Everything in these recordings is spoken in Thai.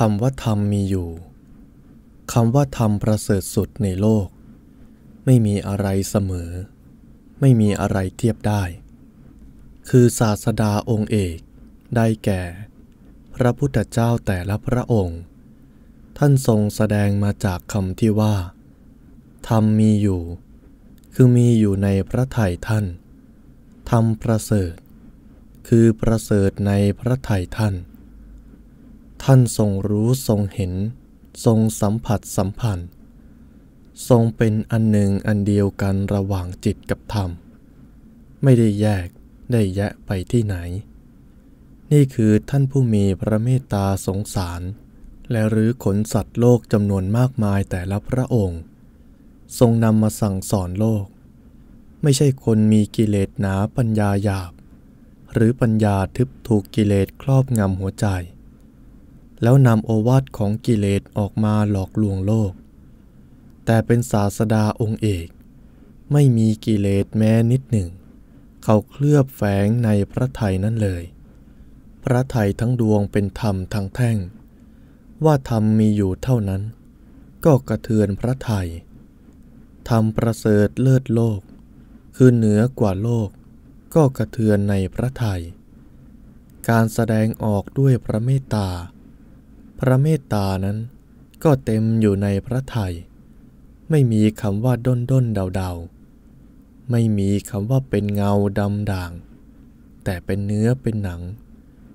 คำว่าธรรมมีอยู่ คำว่าธรรมประเสริฐสุดในโลก ไม่มีอะไรเสมอ ไม่มีอะไรเทียบได้ คือศาสดาองค์เอก ได้แก่ พระพุทธเจ้าแต่ละพระองค์ ท่านทรงแสดงมาจากคำที่ว่าธรรมมีอยู่ คือมีอยู่ในพระไถ่ท่านธรรมประเสริฐ คือประเสริฐในพระไถ่ท่านท่านทรงรู้ทรงเห็น ทรงสัมผัสสัมพันธ์ ทรงเป็นอันหนึ่งอันเดียวกันระหว่างจิตกับธรรม ไม่ได้แยกได้แยะไปที่ไหน นี่คือท่านผู้มีพระเมตตาสงสาร และหรือขนสัตว์โลกจำนวนมากมายแต่ละพระองค์ ทรงนำมาสั่งสอนโลก ไม่ใช่คนมีกิเลสหนาปัญญาหยาบ หรือปัญญาทึบถูกกิเลสครอบงำหัวใจแล้วนำโอวาทของกิเลสออกมาหลอกลวงโลก แต่เป็นศาสดาองค์เอก ไม่มีกิเลสแม้นิดหนึ่ง เขาเคลือบแฝงในพระไทยนั่นเลย พระไทยทั้งดวงเป็นธรรมทั้งแท่ง ว่าธรรมมีอยู่เท่านั้น ก็กระเทือนพระไทยธรรมประเสริฐเลิศโลกคือเหนือกว่าโลก ก็กระเทือนในพระไทยการแสดงออกด้วยพระเมตตาพระเมตตานั้นก็เต็มอยู่ในพระทยไม่มีคำว่าด้นด้นเดาเดาไม่มีคำว่าเป็นเงาดำด่างแต่เป็นเนื้อเป็นหนัง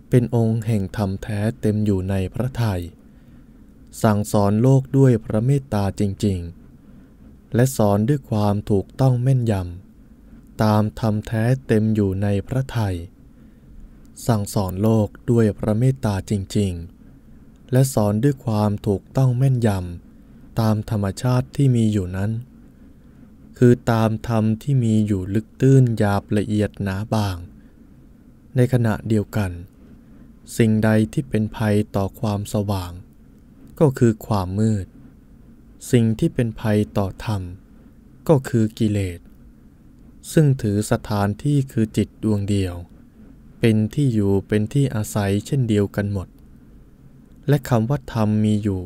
เป็นองค์แห่งธรรมแท้เต็มอยู่ในพระทยสั่งสอนโลกด้วยพระเมตตาจริง ๆ และสอนด้วยความถูกต้องแม่นยำตามธรรมแท้เต็มอยู่ในพระยัยสั่งสอนโลกด้วยพระเมตตาจริง ๆและสอนด้วยความถูกต้องแม่นยำตามธรรมชาติที่มีอยู่นั้น คือตามธรรมที่มีอยู่ลึกตื้นหยาบละเอียดหนาบาง ในขณะเดียวกัน สิ่งใดที่เป็นภัยต่อความสว่าง ก็คือความมืด สิ่งที่เป็นภัยต่อธรรม ก็คือกิเลสซึ่งถือสถานที่คือจิตดวงเดียว เป็นที่อยู่เป็นที่อาศัยเช่นเดียวกันหมดและคำว่าธรรมมีอยู่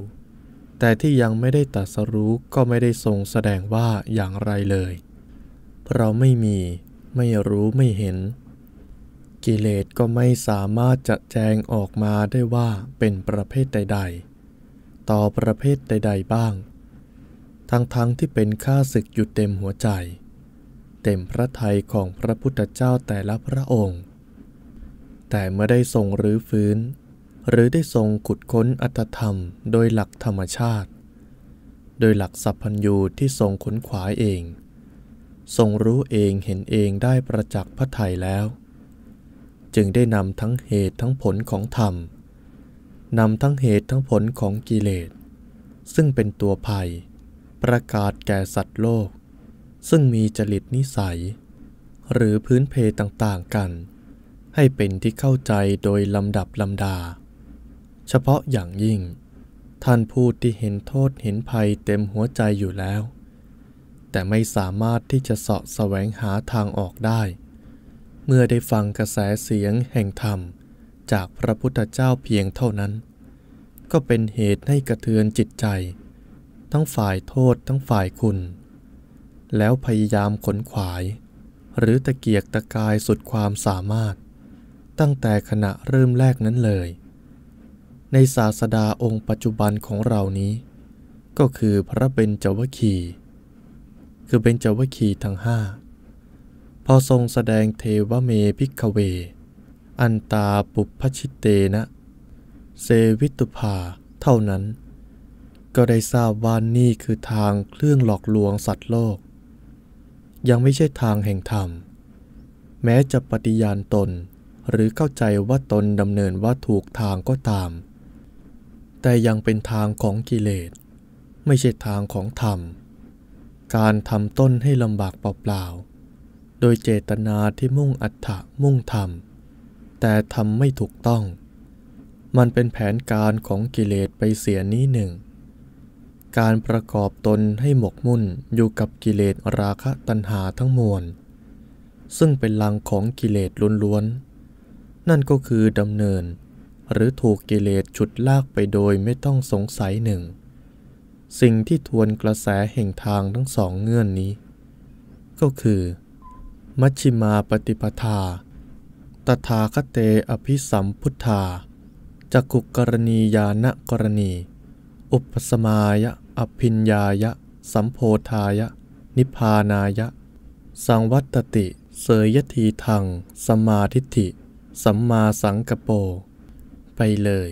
แต่ที่ยังไม่ได้ตัดสรู้ก็ไม่ได้ทรงแสดงว่าอย่างไรเลยเราไม่มีไม่รู้ไม่เห็น กิเลสก็ไม่สามารถจะแจงออกมาได้ว่าเป็นประเภทใดๆต่อประเภทใด ๆบ้าง ทั้งๆทที่เป็นข้าศึกอยู่เต็มหัวใจ เต็มพระทัยของพระพุทธเจ้าแต่ละพระองค์ แต่เมื่อได้ทรงรื้อฟื้นหรือได้ทรงขุดค้นอัตธรรม โดยหลักธรรมชาติ โดยหลักสัพพัญญูที่ทรงค้นขวายเอง ทรงรู้เองเห็นเองได้ประจักษ์พระไถยแล้ว จึงได้นำทั้งเหตุทั้งผลของธรรมนำทั้งเหตุทั้งผลของกิเลส ซึ่งเป็นตัวภัย ประกาศแก่สัตว์โลก ซึ่งมีจริตนิสัย หรือพื้นเพต่าง ๆ กัน ให้เป็นที่เข้าใจโดยลำดับลำดาเฉพาะอย่างยิ่ง ท่านผู้ที่เห็นโทษเห็นภัยเต็มหัวใจอยู่แล้ว แต่ไม่สามารถที่จะเสาะแสวงหาทางออกได้ เมื่อได้ฟังกระแสเสียงแห่งธรรมจากพระพุทธเจ้าเพียงเท่านั้น ก็เป็นเหตุให้กระเทือนจิตใจทั้งฝ่ายโทษทั้งฝ่ายคุณ แล้วพยายามขนขวาย หรือตะเกียกตะกายสุดความสามารถ ตั้งแต่ขณะเริ่มแรกนั้นเลยในศาสดาองค์ปัจจุบันของเรานี้ ก็คือพระเบญจวัคคีคือเบญจวัคคีทั้งห้า พอทรงแสดงเทวเมพิกเว อันตาปุพชิตเตนะเซวิตุภา เท่านั้น ก็ได้ทราบว่านี่คือทางเครื่องหลอกลวงสัตว์โลก ยังไม่ใช่ทางแห่งธรรม แม้จะปฏิญาณตนหรือเข้าใจว่าตนดำเนินว่าถูกทางก็ตามแต่ยังเป็นทางของกิเลสไม่ใช่ทางของธรรม การทำต้นให้ลำบากเปล่าๆโดยเจตนาที่มุ่งอัตถะมุ่งธรรมแต่ทำไม่ถูกต้อง มันเป็นแผนการของกิเลสไปเสียนี้หนึ่ง การประกอบตนให้หมกมุ่นอยู่กับกิเลสราคะตัณหาทั้งมวลซึ่งเป็นลังของกิเลสล้วนๆ นั่นก็คือดำเนินหรือถูกกิเลสฉุดลากไปโดยไม่ต้องสงสัยหนึ่ง สิ่งที่ทวนกระแสแห่งทางทั้งสองเงื่อนนี้ ก็คือ มัชชิมาปฏิปทาตถาคเตอภิสัมพุทธาจักุกรณียานกรณี อุปสมายะอภิญญายะ สัมโพธายะ นิพานายะ สังวัตติ เสยยทีทัง สมาทิฏฐิ สัมมาสังกปรไปเลย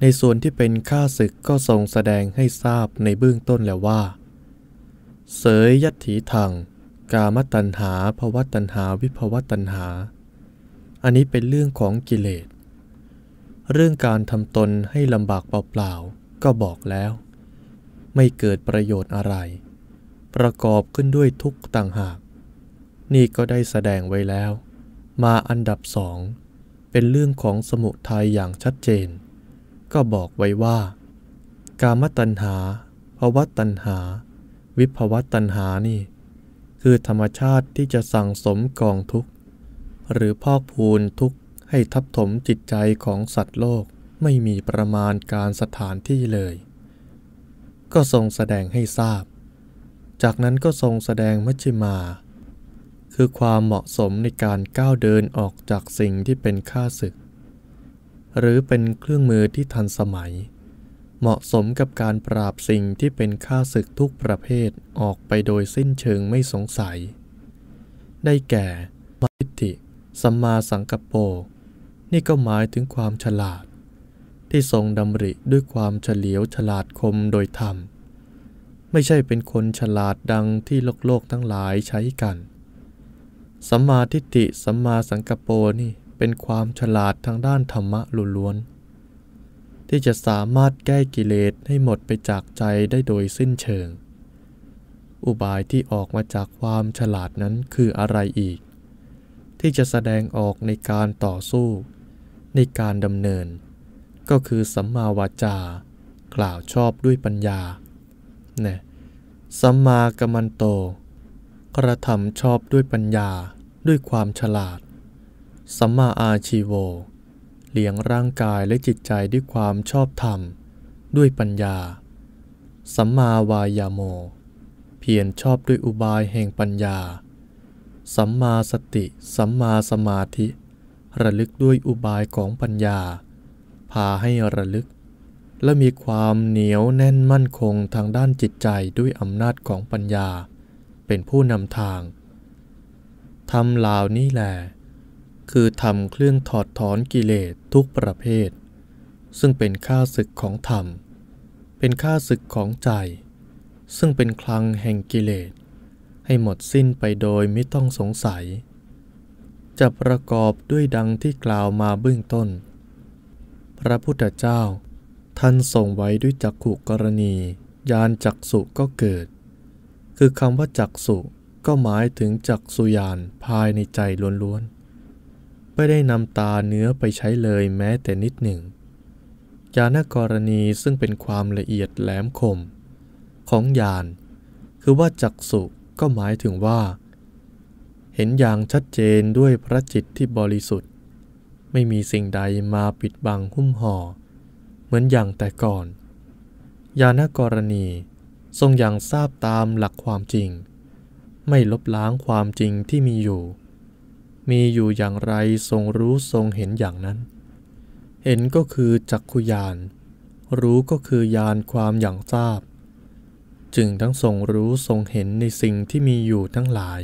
ในส่วนที่เป็นข้าศึกก็ทรงแสดงให้ทราบในเบื้องต้นแล้วว่า เสยยัตถีทางกามตัญหาภวตัญหาวิภวตัญหา อันนี้เป็นเรื่องของกิเลส เรื่องการทำตนให้ลำบากเปล่าๆ ก็บอกแล้ว ไม่เกิดประโยชน์อะไร ประกอบขึ้นด้วยทุกต่างหาก นี่ก็ได้แสดงไว้แล้ว มาอันดับสองเป็นเรื่องของสมุทัยอย่างชัดเจน ก็บอกไว้ว่า กามตัณหา ภวตัณหา วิภวตัณหานี่ คือธรรมชาติที่จะสั่งสมกองทุกข์ หรือพอกพูนทุกข์ให้ทับถมจิตใจของสัตว์โลกไม่มีประมาณการสถานที่เลย ก็ทรงแสดงให้ทราบ จากนั้นก็ทรงแสดงมัชฌิมาคือความเหมาะสมในการก้าวเดินออกจากสิ่งที่เป็นค่าศึก หรือเป็นเครื่องมือที่ทันสมัย เหมาะสมกับการปราบสิ่งที่เป็นค่าศึกทุกประเภทออกไปโดยสิ้นเชิงไม่สงสัย ได้แก่มาิติสัมมาสังกัปโป นี่ก็หมายถึงความฉลาด ที่ทรงดำริด้วยความเฉลียวฉลาดคมโดยธรรม ไม่ใช่เป็นคนฉลาดดังที่โลกโลกทั้งหลายใช้กันสัมมาทิฏฐิสัมมาสังกปรนี่เป็นความฉลาดทางด้านธรรมะล้วนๆที่จะสามารถแก้กิเลสให้หมดไปจากใจได้โดยสิ้นเชิง อุบายที่ออกมาจากความฉลาดนั้นคืออะไรอีก ที่จะแสดงออกในการต่อสู้ ในการดำเนิน ก็คือสัมมาวาจา กล่าวชอบด้วยปัญญาเนี่ยสัมมากรรมโตกระทำชอบด้วยปัญญาด้วยความฉลาด สัมมาอาชีโวเลี้ยงร่างกายและจิตใจด้วยความชอบธรรมด้วยปัญญา สัมมาวายาโมเพียรชอบด้วยอุบายแห่งปัญญา สัมมาสติ สัมมาสมาธิ ระลึกด้วยอุบายของปัญญา พาให้ระลึก และมีความเหนียวแน่นมั่นคงทางด้านจิตใจด้วยอำนาจของปัญญาเป็นผู้นำทางธรรมลาวนี่แหละคือธรรมเครื่องถอดถอนกิเลสทุกประเภท ซึ่งเป็นข้าศึกของธรรม เป็นข้าศึกของใจ ซึ่งเป็นคลังแห่งกิเลสให้หมดสิ้นไปโดยไม่ต้องสงสัย จะประกอบด้วยดังที่กล่าวมาเบื้องต้น พระพุทธเจ้าท่านทรงไว้ด้วยจักขุกรณียานจักสุก็เกิดคือคำว่าจักสุก็หมายถึงจักสุญานภายในใจล้วนๆ ไม่ได้นำตาเนื้อไปใช้เลยแม้แต่นิดหนึ่ง ญาณกรณีซึ่งเป็นความละเอียดแหลมคม ของญาณ คือว่าจักสุก็หมายถึงว่า เห็นอย่างชัดเจนด้วยพระจิตที่บริสุทธิ์ ไม่มีสิ่งใดมาปิดบังหุ้มห่อเหมือนอย่างแต่ก่อน ญาณกรณีทรงอย่างทราบตามหลักความจริง ไม่ลบล้างความจริงที่มีอยู่ มีอยู่อย่างไรทรงรู้ทรงเห็นอย่างนั้น เห็นก็คือจักขุยานรู้ก็คือยานความอย่างทราบ จึงทั้งทรงรู้ทรงเห็นในสิ่งที่มีอยู่ทั้งหลาย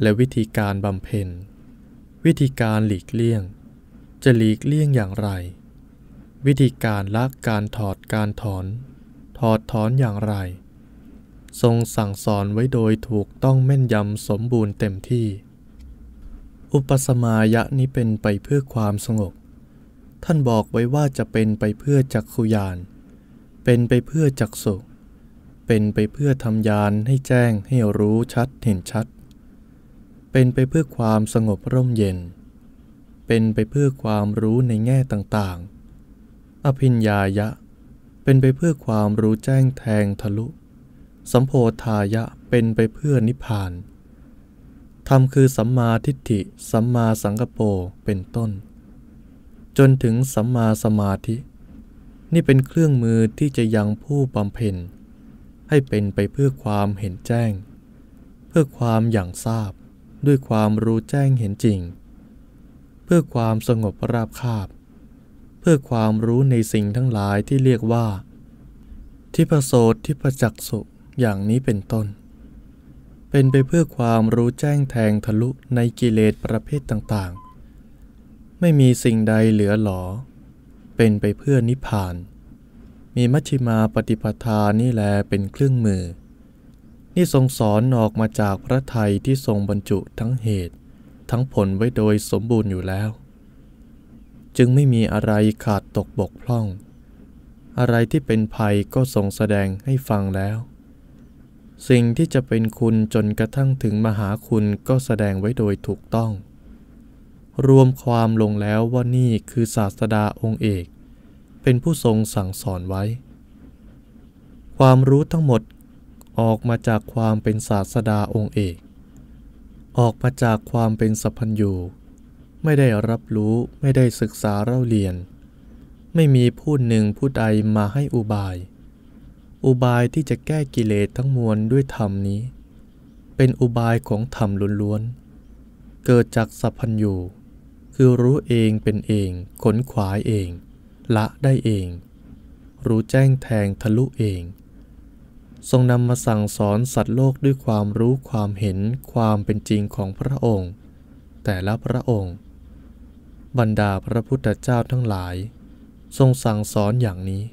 และวิธีการบำเพ็ญ วิธีการหลีกเลี่ยง จะหลีกเลี่ยงอย่างไร วิธีการละการถอดการถอนอดถอนอย่างไร ทรงสั่งสอนไว้โดยถูกต้องแม่นยำสมบูรณ์เต็มที่ อุปสมายะนี้เป็นไปเพื่อความสงบ ท่านบอกไว้ว่าจะเป็นไปเพื่อจักขุยานเป็นไปเพื่อจักสุเป็นไปเพื่อทำยานให้แจ้งให้รู้ชัดเห็นชัด เป็นไปเพื่อความสงบร่มเย็น เป็นไปเพื่อความรู้ในแง่ต่างๆ อภิญญายะเป็นไปเพื่อความรู้แจ้งแทงทะลุ สัมโพธายะเป็นไปเพื่อนิพพานธรรมคือสัมมาทิฏฐิ สัมมาสังกปรเป็นต้น จนถึงสัมมาสมาธิ นี่เป็นเครื่องมือที่จะยังผู้บำเพ็ญ ให้เป็นไปเพื่อความเห็นแจ้ง เพื่อความอย่างทราบด้วยความรู้แจ้งเห็นจริง เพื่อความสงบราบคาบเพื่อความรู้ในสิ่งทั้งหลายที่เรียกว่าทิพโสตทิพจักสุอย่างนี้เป็นต้น เป็นไปเพื่อความรู้แจ้งแทงทะลุในกิเลสประเภทต่างๆ ไม่มีสิ่งใดเหลือหลอ เป็นไปเพื่อนิพพาน มีมัชฌิมาปฏิปทานี่แลเป็นเครื่องมือนี่ทรงสอนออกมาจากพระไทยที่ทรงบรรจุทั้งเหตุทั้งผลไว้โดยสมบูรณ์อยู่แล้วจึงไม่มีอะไรขาดตกบกพร่อง อะไรที่เป็นภัยก็ทรงแสดงให้ฟังแล้ว สิ่งที่จะเป็นคุณจนกระทั่งถึงมหาคุณก็แสดงไว้โดยถูกต้อง รวมความลงแล้วว่านี่คือศาสดาองค์เอก เป็นผู้ทรงสั่งสอนไว้ ความรู้ทั้งหมดออกมาจากความเป็นศาสดาองค์เอก ออกมาจากความเป็นสัพพัญญูไม่ได้รับรู้ไม่ได้ศึกษาเล่าเรียน ไม่มีผู้หนึ่งผู้ใดมาให้อุบาย อุบายที่จะแก้กิเลสทั้งมวลด้วยธรรมนี้ เป็นอุบายของธรรมล้วนๆ เกิดจากสัพพัญญูคือรู้เองเป็นเองขนขวายเอง ละได้เอง รู้แจ้งแทงทะลุเอง ทรงนำมาสั่งสอนสัตว์โลกด้วยความรู้ความเห็นความเป็นจริงของพระองค์ แต่ละพระองค์บรรดาพระพุทธเจ้าทั้งหลายทรงสั่งสอนอย่างนี้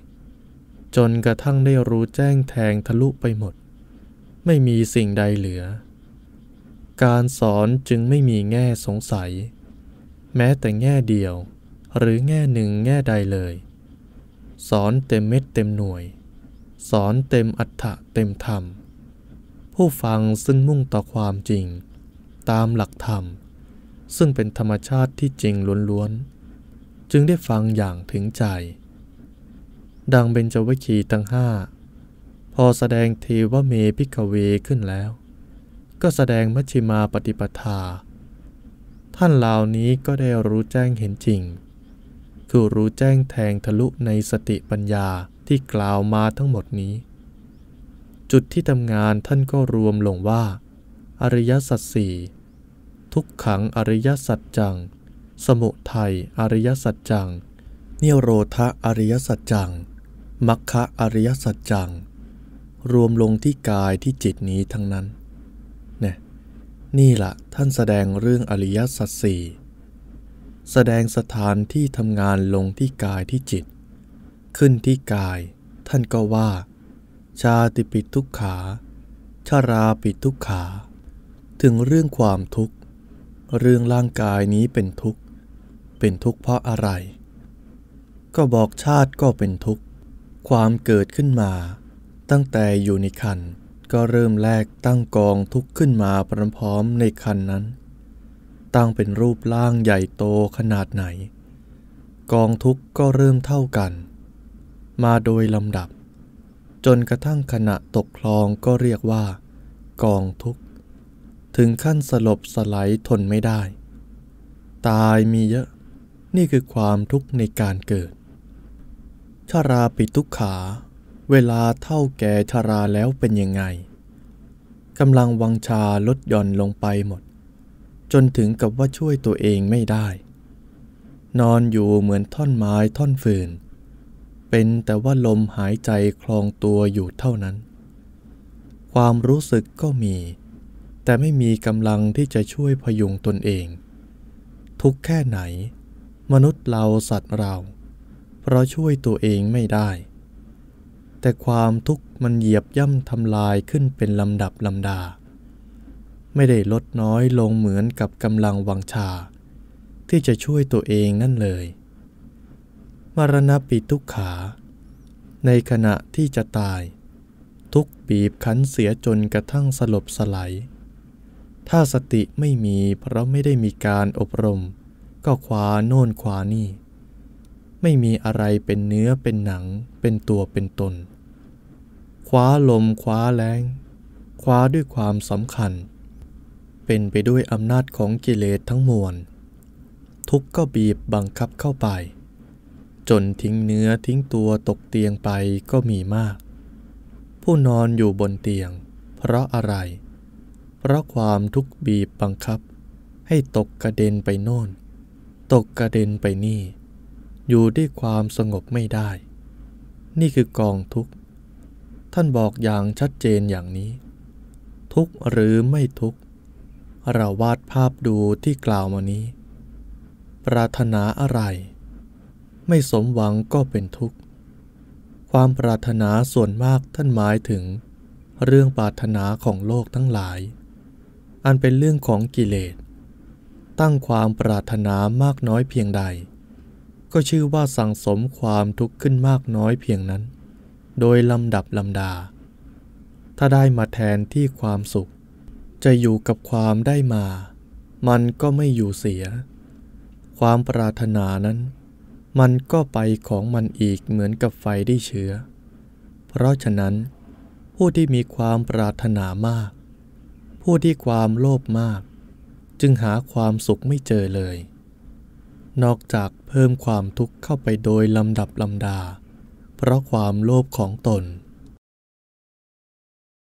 จนกระทั่งได้รู้แจ้งแทงทะลุไปหมด ไม่มีสิ่งใดเหลือ การสอนจึงไม่มีแง่สงสัย แม้แต่แง่เดียวหรือแง่หนึ่งแง่ใดเลย สอนเต็มเม็ดเต็มหน่วย สอนเต็มอัฏฐะเต็มธรรม ผู้ฟังซึ่งมุ่งต่อความจริงตามหลักธรรมซึ่งเป็นธรรมชาติที่จริงล้วน ๆ จึงได้ฟังอย่างถึงใจ ดังเบญจวัคคีทั้งห้า พอแสดงเทวเมพิกเวขึ้นแล้ว ก็แสดงมัชิมาปฏิปทา ท่านเหล่านี้ก็ได้รู้แจ้งเห็นจริง คือรู้แจ้งแทงทะลุในสติปัญญาที่กล่าวมาทั้งหมดนี้ จุดที่ทำงานท่านก็รวมลงว่า อริยสัจสี่ทุกขังอริยสัจจัง สมุทัยอริยสัจจัง เนโรธะอริยสัจจัง มัคคะอริยสัจจัง รวมลงที่กายที่จิตนี้ทั้งนั้น เนี่ย นี่ละท่านแสดงเรื่องอริยสัจสี่ แสดงสถานที่ทำงานลงที่กายที่จิต ขึ้นที่กาย ท่านก็ว่า ชาติปิดทุกขาชาราปิดทุกขา ถึงเรื่องความทุกข์เรื่องร่างกายนี้เป็นทุกข์ เป็นทุกข์เพราะอะไร ก็บอกชาติก็เป็นทุกข์ ความเกิดขึ้นมาตั้งแต่อยู่ในคันก็เริ่มแรกตั้งกองทุกข์ขึ้นมาพร้อมๆในคันนั้น ตั้งเป็นรูปร่างใหญ่โตขนาดไหน กองทุกข์ก็เริ่มเท่ากัน มาโดยลำดับ จนกระทั่งขณะตกคลองก็เรียกว่ากองทุกขถึงขั้นสลบสลายทนไม่ได้ ตายมีเยอะนี่คือความทุกข์ในการเกิดชาราปิทุกขา เวลาเท่าแก่ชาราแล้วเป็นยังไงกำลังวังชาลดหย่อนลงไปหมด จนถึงกับว่าช่วยตัวเองไม่ได้ นอนอยู่เหมือนท่อนไม้ท่อนฟืน เป็นแต่ว่าลมหายใจคลองตัวอยู่เท่านั้น ความรู้สึกก็มีแต่ไม่มีกำลังที่จะช่วยพยุงตนเอง ทุกแค่ไหน มนุษย์เราสัตว์เรา เพราะช่วยตัวเองไม่ได้ แต่ความทุกข์มันเหยียบย่ำทำลายขึ้นเป็นลำดับลำดา ไม่ได้ลดน้อยลงเหมือนกับกำลังวังชา ที่จะช่วยตัวเองนั่นเลย มรณะปีทุกขา ในขณะที่จะตาย ทุกปีบคั้นเสียจนกระทั่งสลบสลายถ้าสติไม่มีเพราะไม่ได้มีการอบรม ก็คว้าโน่นคว้านี่ ไม่มีอะไรเป็นเนื้อเป็นหนัง เป็นตัวเป็นตนคว้าลมคว้าแรงคว้าด้วยความสำคัญ เป็นไปด้วยอำนาจของกิเลสทั้งมวลทุกข์ก็บีบบังคับเข้าไป จนทิ้งเนื้อทิ้งตัวตกเตียงไปก็มีมาก ผู้นอนอยู่บนเตียง เพราะอะไรเพราะความทุกข์บีบบังคับ ให้ตกกระเด็นไปโน่น ตกกระเด็นไปนี่ อยู่ด้วยความสงบไม่ได้ นี่คือกองทุกข์ท่านบอกอย่างชัดเจนอย่างนี้ ทุกหรือไม่ทุก เราวาดภาพดูที่กล่าวมานี้ ปรารถนาอะไร ไม่สมหวังก็เป็นทุกข์ ความปรารถนาส่วนมากท่านหมายถึง เรื่องปรารถนาของโลกทั้งหลายอันเป็นเรื่องของกิเลสตั้งความปรารถนามากน้อยเพียงใด ก็ชื่อว่าสั่งสมความทุกข์ขึ้นมากน้อยเพียงนั้น โดยลำดับลำดา ถ้าได้มาแทนที่ความสุขจะอยู่กับความได้มา มันก็ไม่อยู่เสีย ความปรารถนานั้น มันก็ไปของมันอีกเหมือนกับไฟได้เชื้อ เพราะฉะนั้น ผู้ที่มีความปรารถนามากผู้ที่ความโลภมาก จึงหาความสุขไม่เจอเลย นอกจากเพิ่มความทุกข์เข้าไปโดยลำดับลำดา เพราะความโลภของตน